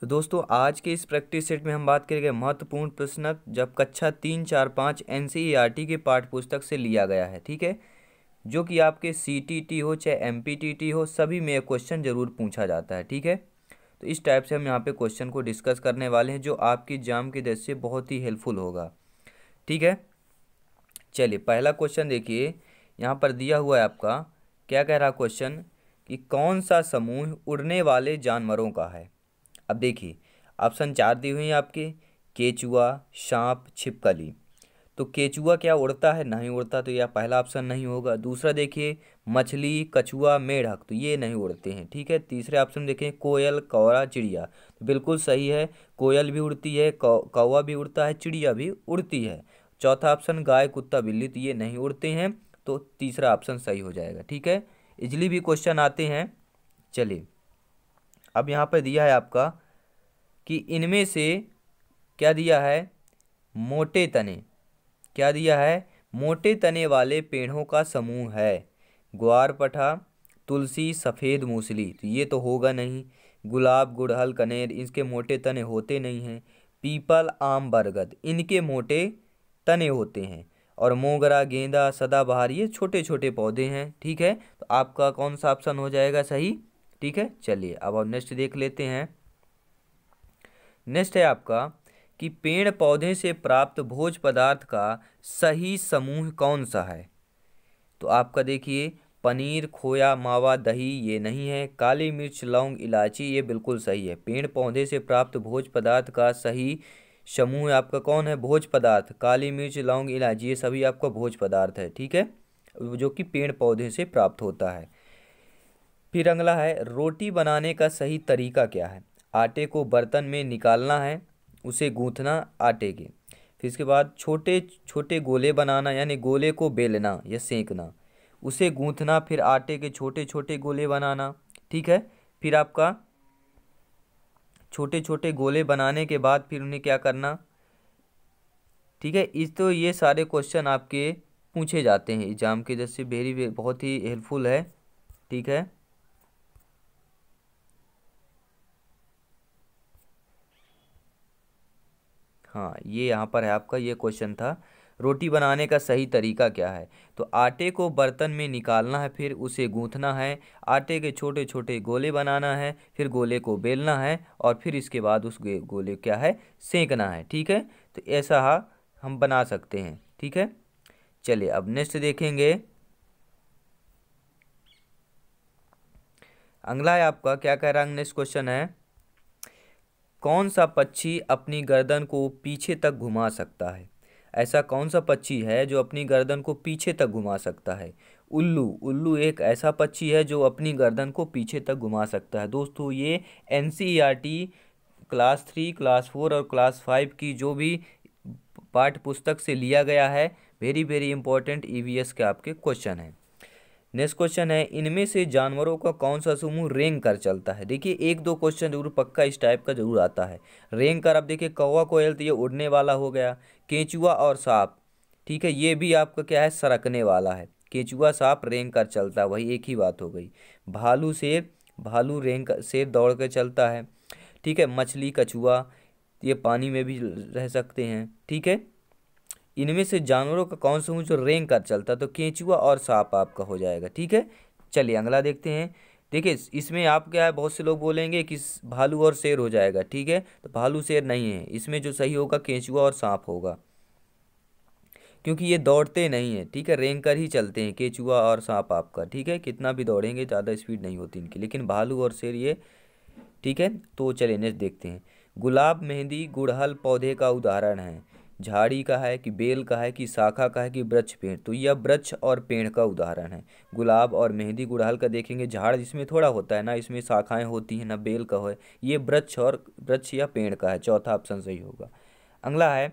तो दोस्तों आज के इस प्रैक्टिस सेट में हम बात करेंगे महत्वपूर्ण प्रश्नक जब कक्षा तीन चार पाँच एन e के पाठ पुस्तक से लिया गया है ठीक है जो कि आपके सी टी टी हो चाहे एम पी टी टी हो सभी में क्वेश्चन ज़रूर पूछा जाता है ठीक है तो इस टाइप से हम यहाँ पे क्वेश्चन को डिस्कस करने वाले हैं जो आपकी एग्जाम की दृष्टि बहुत ही हेल्पफुल होगा ठीक है चलिए पहला क्वेश्चन देखिए यहाँ पर दिया हुआ है आपका क्या कह रहा क्वेश्चन कि कौन सा समूह उड़ने वाले जानवरों का है अब देखिए ऑप्शन चार दी हुई हैं आपके केचुआ सांप छिपकली तो केचुआ क्या उड़ता है नहीं उड़ता तो यह पहला ऑप्शन नहीं होगा दूसरा देखिए मछली कछुआ मेढक तो ये नहीं उड़ते हैं ठीक है तीसरे ऑप्शन देखें कोयल कौरा चिड़िया तो बिल्कुल सही है कोयल भी उड़ती है कौवा भी उड़ता है चिड़िया भी उड़ती है चौथा ऑप्शन गाय कुत्ता बिल्ली तो ये नहीं उड़ते हैं तो तीसरा ऑप्शन सही हो जाएगा ठीक है इजली भी क्वेश्चन आते हैं चलिए अब यहाँ पर दिया है आपका कि इनमें से क्या दिया है मोटे तने क्या दिया है मोटे तने वाले पेड़ों का समूह है ग्वार पठा तुलसी सफ़ेद मूसली तो ये तो होगा नहीं गुलाब गुड़हल कनेर इसके मोटे तने होते नहीं हैं पीपल आम बरगद इनके मोटे तने होते हैं और मोगरा गेंदा सदाबहार ये छोटे छोटे पौधे हैं ठीक है तो आपका कौन सा ऑप्शन हो जाएगा सही ठीक है चलिए अब और नेक्स्ट देख लेते हैं नेक्स्ट है आपका कि पेड़ पौधे से प्राप्त भोज पदार्थ का सही समूह कौन सा है तो आपका देखिए पनीर खोया मावा दही ये नहीं है काली मिर्च लौंग इलायची ये बिल्कुल सही है पेड़ पौधे से प्राप्त भोज पदार्थ का सही समूह आपका कौन है भोज पदार्थ काली मिर्च लौंग इलायची ये सभी आपका भोज पदार्थ है ठीक है जो कि पेड़ पौधे से प्राप्त होता है फिर अगला है रोटी बनाने का सही तरीका क्या है आटे को बर्तन में निकालना है उसे गूँथना आटे के फिर इसके बाद छोटे छोटे गोले बनाना यानी गोले को बेलना या सेंकना उसे गूँथना फिर आटे के छोटे छोटे गोले बनाना ठीक है फिर आपका छोटे छोटे गोले बनाने के बाद फिर उन्हें क्या करना ठीक है इस तो ये सारे क्वेश्चन आपके पूछे जाते हैं एग्जाम के जैसे वेरी बहुत ही हेल्पफुल है ठीक है हाँ ये यहाँ पर है आपका ये क्वेश्चन था रोटी बनाने का सही तरीका क्या है तो आटे को बर्तन में निकालना है फिर उसे गूँथना है आटे के छोटे छोटे गोले बनाना है फिर गोले को बेलना है और फिर इसके बाद उस गोले क्या है सेंकना है ठीक है तो ऐसा हा, हम बना सकते हैं ठीक है चलिए अब नेक्स्ट देखेंगे अगला है आपका क्या कह रहा है नेक्स्ट क्वेश्चन है कौन सा पक्षी अपनी गर्दन को पीछे तक घुमा सकता है ऐसा कौन सा पक्षी है जो अपनी गर्दन को पीछे तक घुमा सकता है उल्लू उल्लू एक ऐसा पक्षी है जो अपनी गर्दन को पीछे तक घुमा सकता है दोस्तों ये in class three class four और क्लास फाइव की जो भी पाठ्य पुस्तक से लिया गया है वेरी वेरी इंपॉर्टेंट ई के आपके क्वेश्चन हैं नेक्स्ट क्वेश्चन है इनमें से जानवरों का कौन सा समूह रेंग कर चलता है देखिए एक दो क्वेश्चन जरूर पक्का इस टाइप का जरूर आता है रेंग कर अब देखिए कौवा कोयल तो ये उड़ने वाला हो गया केंचुआ और सांप ठीक है ये भी आपका क्या है सरकने वाला है केचुआ सांप रेंग कर चलता है वही एक ही बात हो गई भालू शेर भालू रेंग शेर दौड़ कर चलता है ठीक है मछली कछुआ ये पानी में भी रह सकते हैं ठीक है इनमें से जानवरों का कौन सा हूँ जो रेंग कर चलता तो केंचुआ और सांप आपका हो जाएगा ठीक है चलिए अगला देखते हैं देखिए इसमें आप क्या है बहुत से लोग बोलेंगे कि भालू और शेर हो जाएगा ठीक है तो भालू शेर नहीं है इसमें जो सही होगा केंचुआ और सांप होगा क्योंकि ये दौड़ते नहीं है ठीक है रेंग कर ही चलते हैं केंचुआ और सांप आपका ठीक है कितना भी दौड़ेंगे ज़्यादा स्पीड नहीं होती इनकी लेकिन भालू और शेर ये ठीक है तो चलिए नेक्स्ट देखते हैं गुलाब मेहंदी गुड़हल पौधे का उदाहरण है झाड़ी का है कि बेल का है कि शाखा का है कि वृक्ष पेड़ तो यह वृक्ष और पेड़ का उदाहरण है गुलाब और मेहंदी गुड़हल का देखेंगे झाड़ इसमें थोड़ा होता है ना इसमें शाखाएं होती हैं ना बेल का हो ये वृक्ष और वृक्ष या पेड़ का है चौथा ऑप्शन सही होगा अगला है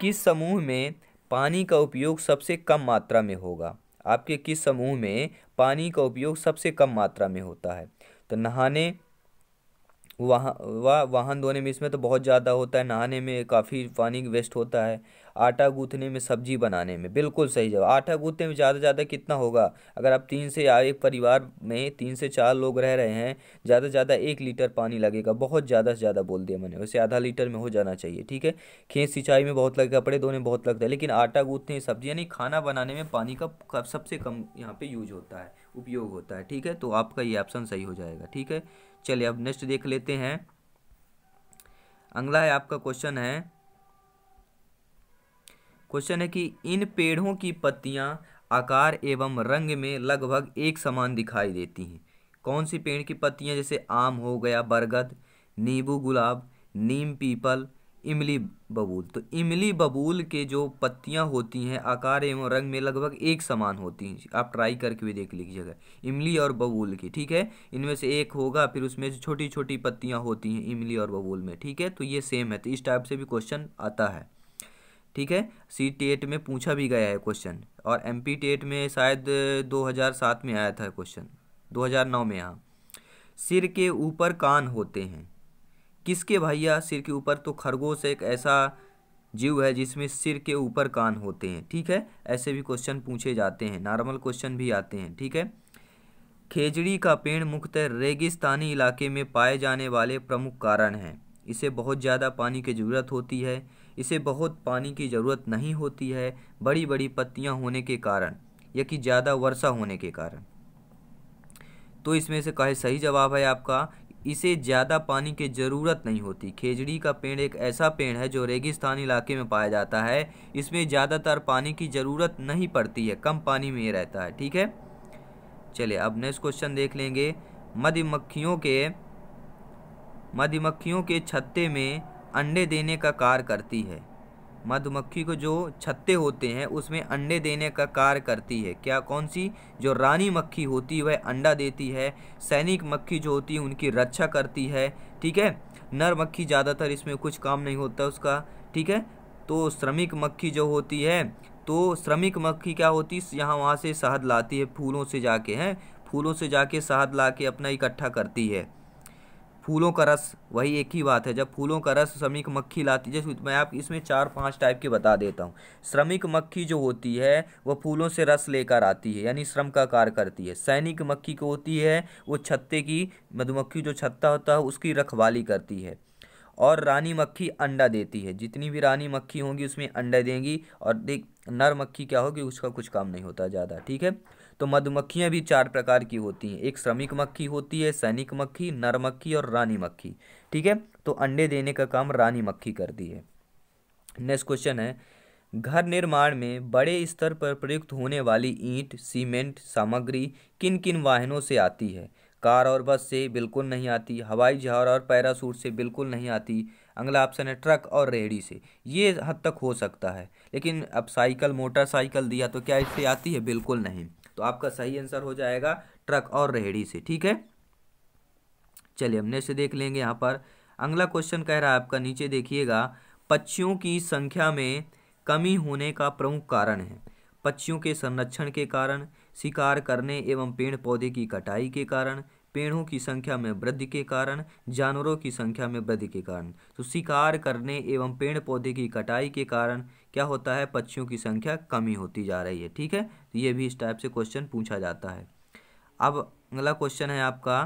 किस समूह में पानी का उपयोग सबसे कम मात्रा में होगा आपके किस समूह में पानी का उपयोग सबसे कम मात्रा में होता है तो नहाने वहाँ वह वाहन धोने में इसमें तो बहुत ज़्यादा होता है नहाने में काफ़ी पानी वेस्ट होता है आटा गूँथने में सब्जी बनाने में बिल्कुल सही जवाब आटा गूँथने में ज़्यादा से ज़्यादा कितना होगा अगर आप तीन से या एक परिवार में तीन से चार लोग रह रहे हैं ज़्यादा से ज़्यादा एक लीटर पानी लगेगा बहुत ज़्यादा से ज़्यादा बोल दिया मैंने वैसे आधा लीटर में हो जाना चाहिए ठीक है खेत सिंचाई में बहुत लगे कपड़े धोने में बहुत लगता है लेकिन आटा गूँथने सब्जी यानी खाना बनाने में पानी का सबसे कम यहाँ पर यूज होता है उपयोग होता है ठीक है तो आपका ये ऑप्शन सही हो जाएगा ठीक है चलिए अब नेक्स्ट देख लेते हैं अगला है आपका क्वेश्चन है क्वेश्चन है कि इन पेड़ों की पत्तियां आकार एवं रंग में लगभग एक समान दिखाई देती हैं कौन सी पेड़ की पत्तियां जैसे आम हो गया बरगद नींबू गुलाब नीम पीपल इमली बबूल तो इमली बबूल के जो पत्तियाँ होती हैं आकार एवं रंग में लगभग एक समान होती हैं आप ट्राई करके भी देख लीजिएगा इमली और बबूल की ठीक है इनमें से एक होगा फिर उसमें से छोटी छोटी पत्तियाँ होती हैं इमली और बबूल में ठीक है तो ये सेम है तो इस टाइप से भी क्वेश्चन आता है ठीक है सी टेट में पूछा भी गया है क्वेश्चन और एम पी टेट में शायद सात में आया था क्वेश्चन नौ में यहाँ सिर के ऊपर कान होते हैं किसके भैया सिर के ऊपर तो खरगोश एक ऐसा जीव है जिसमें सिर के ऊपर कान होते हैं ठीक है ऐसे भी क्वेश्चन पूछे जाते हैं नॉर्मल क्वेश्चन भी आते हैं ठीक है खेजड़ी का पेड़ मुख्यतः रेगिस्तानी इलाके में पाए जाने वाले प्रमुख कारण हैं इसे बहुत ज़्यादा पानी की ज़रूरत होती है इसे बहुत पानी की ज़रूरत नहीं होती है बड़ी बड़ी पत्तियाँ होने के कारण या कि ज़्यादा वर्षा होने के कारण तो इसमें से कहे सही जवाब है आपका इसे ज़्यादा पानी की ज़रूरत नहीं होती खेजड़ी का पेड़ एक ऐसा पेड़ है जो रेगिस्तान इलाके में पाया जाता है इसमें ज़्यादातर पानी की ज़रूरत नहीं पड़ती है कम पानी में ये रहता है ठीक है चलिए अब नेक्स्ट क्वेश्चन देख लेंगे मधुमक्खियों के मधुमक्खियों के छत्ते में अंडे देने का कार्य करती है मधुमक्खी को जो छत्ते होते हैं उसमें अंडे देने का कार्य करती है क्या कौन सी जो रानी मक्खी होती है वह अंडा देती है सैनिक मक्खी जो होती है उनकी रक्षा करती है ठीक है नर मक्खी ज़्यादातर इसमें कुछ काम नहीं होता उसका ठीक है तो श्रमिक मक्खी जो होती है तो श्रमिक मक्खी क्या होती है यहाँ वहाँ से शहद लाती है फूलों से जाके हैं फूलों से जाके शहद ला के अपना इकट्ठा करती है फूलों का रस वही एक ही बात है जब फूलों का रस श्रमिक मक्खी लाती है जैसे मैं आप इसमें चार पांच टाइप के बता देता हूँ श्रमिक मक्खी जो होती है वह फूलों से रस लेकर आती है यानी श्रम का कार्य करती है सैनिक मक्खी को होती है वो छत्ते की मधुमक्खी जो छत्ता होता है उसकी रखवाली करती है और रानी मक्खी अंडा देती है जितनी भी रानी मक्खी होंगी उसमें अंडा देंगी और देख नर मक्खी क्या होगी उसका कुछ काम नहीं होता ज़्यादा ठीक है तो मधुमक्खियाँ भी चार प्रकार की होती हैं एक श्रमिक मक्खी होती है सैनिक मक्खी नर मक्खी और रानी मक्खी ठीक है तो अंडे देने का काम रानी मक्खी करती है नेक्स्ट क्वेश्चन है घर निर्माण में बड़े स्तर पर प्रयुक्त होने वाली ईंट सीमेंट सामग्री किन किन वाहनों से आती है कार और बस से बिल्कुल नहीं आती हवाई जहाज और पैरासूट से बिल्कुल नहीं आती अगला ऑप्शन है ट्रक और रेहड़ी से ये हद तक हो सकता है लेकिन अब साइकिल मोटरसाइकिल दिया तो क्या इससे आती है बिल्कुल नहीं तो आपका सही आंसर हो जाएगा ट्रक और रेहड़ी से ठीक है चलिए हम नेक्स्ट देख लेंगे यहाँ पर अगला क्वेश्चन कह रहा है आपका नीचे देखिएगा पक्षियों की संख्या में कमी होने का प्रमुख कारण है पक्षियों के संरक्षण के कारण शिकार करने एवं पेड़ पौधे की कटाई के कारण पेड़ों की संख्या में वृद्धि के कारण जानवरों की संख्या में वृद्धि के कारण तो शिकार करने एवं पेड़ पौधे की कटाई के कारण क्या होता है पक्षियों की संख्या कमी होती जा रही है ठीक है तो ये भी इस टाइप से क्वेश्चन पूछा जाता है अब अगला क्वेश्चन है आपका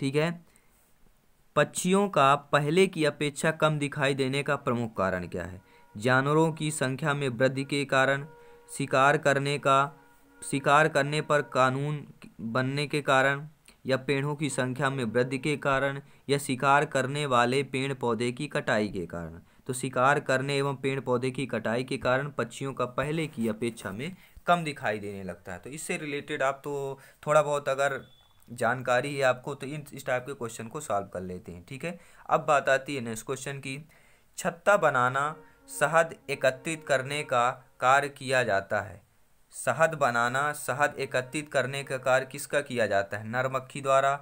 ठीक है पक्षियों का पहले की अपेक्षा कम दिखाई देने का प्रमुख कारण क्या है जानवरों की संख्या में वृद्धि के कारण शिकार करने का शिकार करने पर कानून बनने के कारण या पेड़ों की संख्या में वृद्धि के कारण या शिकार करने वाले पेड़ पौधे की कटाई के कारण तो शिकार करने एवं पेड़ पौधे की कटाई के कारण पक्षियों का पहले की अपेक्षा में कम दिखाई देने लगता है तो इससे रिलेटेड आप तो थोड़ा बहुत अगर जानकारी है आपको तो इन इस टाइप के क्वेश्चन को सॉल्व कर लेते हैं ठीक है अब बात आती है नेक्स्ट क्वेश्चन की छत्ता बनाना शहद एकत्रित करने का कार्य किया जाता है शहद बनाना शहद एकत्रित करने का कार्य किसका किया जाता है नर मक्खी द्वारा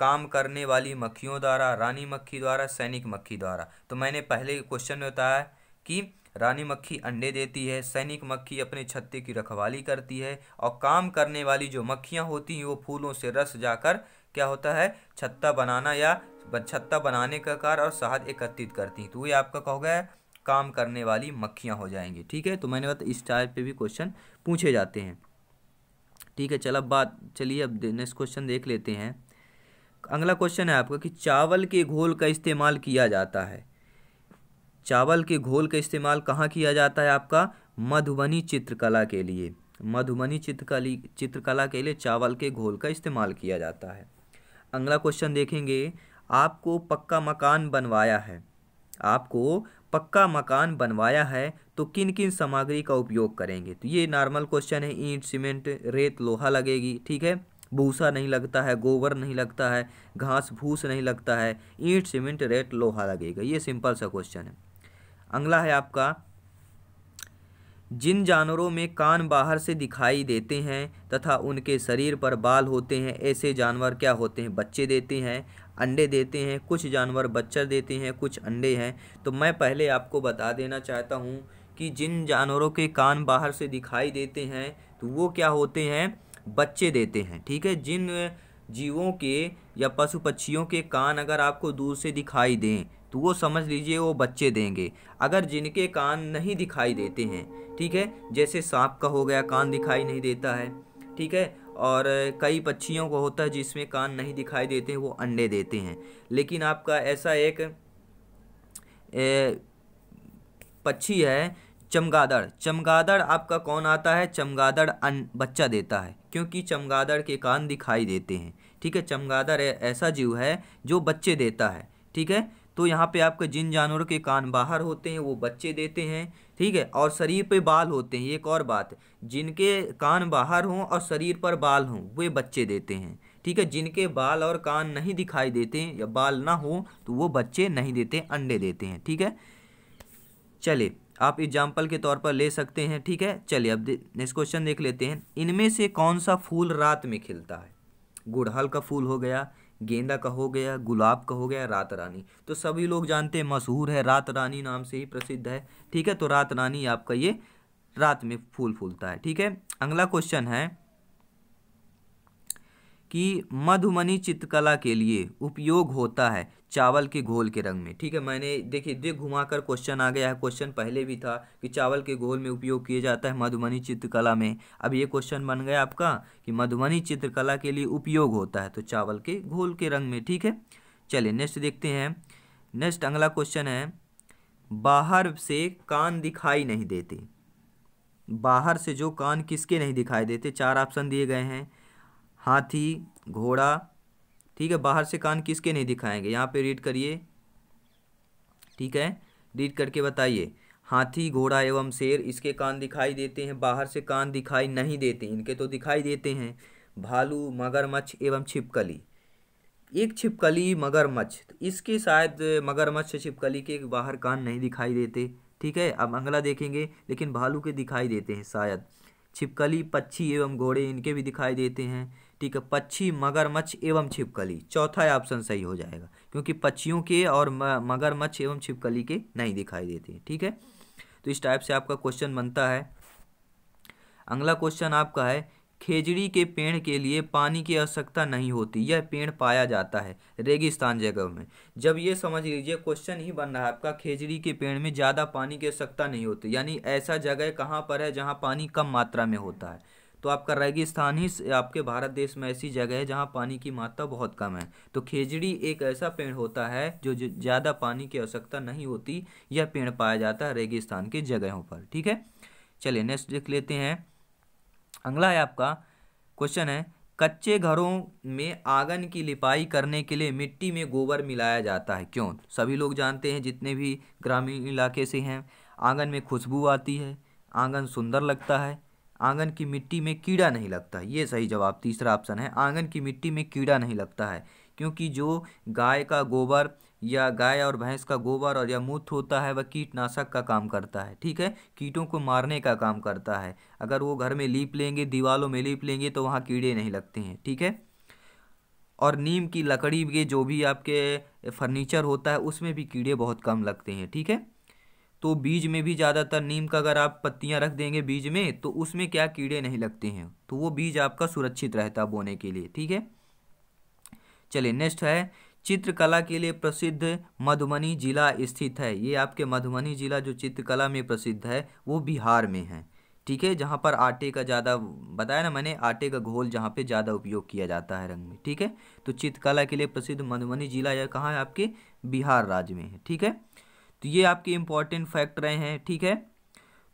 काम करने वाली मक्खियों द्वारा रानी मक्खी द्वारा सैनिक मक्खी द्वारा तो मैंने पहले क्वेश्चन में बताया कि रानी मक्खी अंडे देती है सैनिक मक्खी अपने छत्ते की रखवाली करती है और काम करने वाली जो मक्खियाँ होती हैं वो फूलों से रस जाकर क्या होता है छत्ता बनाना या छत्ता बनाने का कार्य और शहद एकत्रित करती हैं तो ये आपका कहो गया काम करने वाली मक्खियाँ हो जाएंगी ठीक है तो मैंने बता इस टाइप पर भी क्वेश्चन पूछे जाते हैं ठीक है चल अब बात चलिए अब नेक्स्ट क्वेश्चन देख लेते हैं अगला क्वेश्चन है आपका कि चावल के घोल का इस्तेमाल किया जाता है चावल के घोल का इस्तेमाल कहाँ किया जाता है आपका मधुबनी चित्रकला के लिए मधुबनी चित्रकली चित्रकला के लिए चावल के घोल का इस्तेमाल किया जाता है अगला क्वेश्चन देखेंगे आपको पक्का मकान बनवाया है आपको पक्का मकान बनवाया है तो किन किन सामग्री का उपयोग करेंगे तो ये नॉर्मल क्वेश्चन है ईंट सीमेंट रेत लोहा लगेगी ठीक है भूसा नहीं लगता है गोबर नहीं लगता है घास भूस नहीं लगता है ईंट सीमेंट रेट लोहा लगेगा ये सिंपल सा क्वेश्चन है अगला है आपका जिन जानवरों में कान बाहर से दिखाई देते हैं तथा उनके शरीर पर बाल होते हैं ऐसे जानवर क्या होते हैं बच्चे देते हैं अंडे देते हैं कुछ जानवर बच्चर देते हैं कुछ अंडे हैं तो मैं पहले आपको बता देना चाहता हूँ कि जिन जानवरों के कान बाहर से दिखाई देते हैं तो वो क्या होते हैं बच्चे देते हैं ठीक है जिन जीवों के या पशु पक्षियों के कान अगर आपको दूर से दिखाई दें तो वो समझ लीजिए वो बच्चे देंगे अगर जिनके कान नहीं दिखाई देते हैं ठीक है जैसे सांप का हो गया कान दिखाई नहीं देता है ठीक है और कई पक्षियों को होता है जिसमें कान नहीं दिखाई देते हैं वो अंडे देते हैं लेकिन आपका ऐसा एक पक्षी है चमगादड़ चमगादड़ आपका कौन आता है चमगादड़ बच्चा देता है क्योंकि चमगादड़ के कान दिखाई देते हैं ठीक है चमगादड़ ऐसा जीव है जो बच्चे देता है ठीक है तो यहाँ पे आपके जिन जानवरों के कान बाहर होते हैं वो बच्चे देते हैं ठीक है और शरीर पे बाल होते हैं एक और बात जिनके कान बाहर हों और शरीर पर बाल हों वे बच्चे देते हैं ठीक है जिनके बाल और कान नहीं दिखाई देते या बाल ना हो तो वो बच्चे नहीं देते अंडे देते हैं ठीक है चले आप एग्जाम्पल के तौर पर ले सकते हैं ठीक है चलिए अब नेक्स्ट क्वेश्चन देख लेते हैं इनमें से कौन सा फूल रात में खिलता है गुड़हल का फूल हो गया गेंदा का हो गया गुलाब का हो गया रात रानी तो सभी लोग जानते हैं मशहूर है रात रानी नाम से ही प्रसिद्ध है ठीक है तो रात रानी आपका ये रात में फूल फूलता है ठीक है अगला क्वेश्चन है कि मधुबनी चित्रकला के लिए उपयोग होता है चावल के घोल के रंग में ठीक है मैंने देखिए देख घुमाकर क्वेश्चन आ गया है क्वेश्चन पहले भी था कि चावल के घोल में उपयोग किया जाता है मधुबनी चित्रकला में अब ये क्वेश्चन बन गया आपका कि मधुबनी चित्रकला के लिए उपयोग होता है तो चावल के घोल के रंग में ठीक है चलिए नेक्स्ट देखते हैं नेक्स्ट अगला क्वेश्चन है बाहर से कान दिखाई नहीं देते बाहर से जो कान किसके नहीं दिखाई देते चार ऑप्शन दिए गए हैं हाथी घोड़ा ठीक है बाहर से कान किसके नहीं दिखाएंगे यहाँ पे रीड करिए ठीक है रीड करके बताइए हाथी घोड़ा एवं शेर इसके कान दिखाई देते हैं बाहर से कान दिखाई नहीं देते इनके तो दिखाई देते हैं भालू मगरमच्छ एवं छिपकली एक छिपकली मगरमच्छ तो इसके शायद मगरमच्छ छिपकली के बाहर कान नहीं दिखाई देते ठीक है अब अंगला देखेंगे लेकिन भालू के दिखाई देते हैं शायद छिपकली पक्षी एवं घोड़े इनके भी दिखाई देते हैं ठीक है पक्षी मगरमच्छ एवं छिपकली चौथा ऑप्शन सही हो जाएगा क्योंकि पक्षियों के और मगरमच्छ एवं छिपकली के नहीं दिखाई देते ठीक है तो इस टाइप से आपका क्वेश्चन बनता है अगला क्वेश्चन आपका है खेजड़ी के पेड़ के लिए पानी की आवश्यकता नहीं होती यह पेड़ पाया जाता है रेगिस्तान जगह में जब ये समझ लीजिए क्वेश्चन ही बन रहा है आपका खेजड़ी के पेड़ में ज़्यादा पानी की आवश्यकता नहीं होती यानी ऐसा जगह कहाँ पर है जहाँ पानी कम मात्रा में होता है तो आपका रेगिस्तान ही आपके भारत देश में ऐसी जगह है जहाँ पानी की मात्रा बहुत कम है तो खेजड़ी एक ऐसा पेड़ होता है जो ज़्यादा पानी की आवश्यकता नहीं होती यह पेड़ पाया जाता है रेगिस्तान की जगहों पर ठीक है चलिए नेक्स्ट देख लेते हैं अगला है आपका क्वेश्चन है कच्चे घरों में आंगन की लिपाई करने के लिए मिट्टी में गोबर मिलाया जाता है क्यों सभी लोग जानते हैं जितने भी ग्रामीण इलाके से हैं आंगन में खुशबू आती है आंगन सुंदर लगता है आंगन की मिट्टी में कीड़ा नहीं लगता ये सही जवाब तीसरा ऑप्शन है आंगन की मिट्टी में कीड़ा नहीं लगता है क्योंकि जो गाय का गोबर या गाय और भैंस का गोबर और या मूत्र होता है वह कीटनाशक का काम करता है ठीक है कीटों को मारने का काम करता है अगर वो घर में लीप लेंगे दीवालों में लीप लेंगे तो वहाँ कीड़े नहीं लगते हैं ठीक है और नीम की लकड़ी के जो भी आपके फर्नीचर होता है उसमें भी कीड़े बहुत कम लगते हैं ठीक है तो बीज में भी ज़्यादातर नीम का अगर आप पत्तियाँ रख देंगे बीज में तो उसमें क्या कीड़े नहीं लगते हैं तो वो बीज आपका सुरक्षित रहता बोने के लिए ठीक है चलिए नेक्स्ट है चित्रकला के लिए प्रसिद्ध मधुबनी जिला स्थित है ये आपके मधुबनी जिला जो चित्रकला में प्रसिद्ध है वो बिहार में है ठीक है जहाँ पर आटे का ज़्यादा बताया ना मैंने आटे का घोल जहाँ पे ज़्यादा उपयोग किया जाता है रंग में ठीक है तो चित्रकला के लिए प्रसिद्ध मधुबनी जिला यह कहाँ है आपके बिहार राज्य में है ठीक है तो ये आपके इम्पॉर्टेंट फैक्ट रहे हैं ठीक है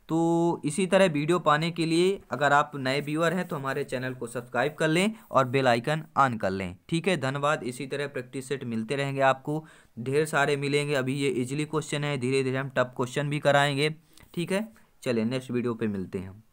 तो इसी तरह वीडियो पाने के लिए अगर आप नए व्यूअर हैं तो हमारे चैनल को सब्सक्राइब कर लें और बेल आइकन ऑन कर लें ठीक है धन्यवाद इसी तरह प्रैक्टिस सेट मिलते रहेंगे आपको ढेर सारे मिलेंगे अभी ये इजीली क्वेश्चन है धीरे धीरे हम टफ क्वेश्चन भी कराएंगे ठीक है चलिए नेक्स्ट वीडियो पे मिलते हैं हम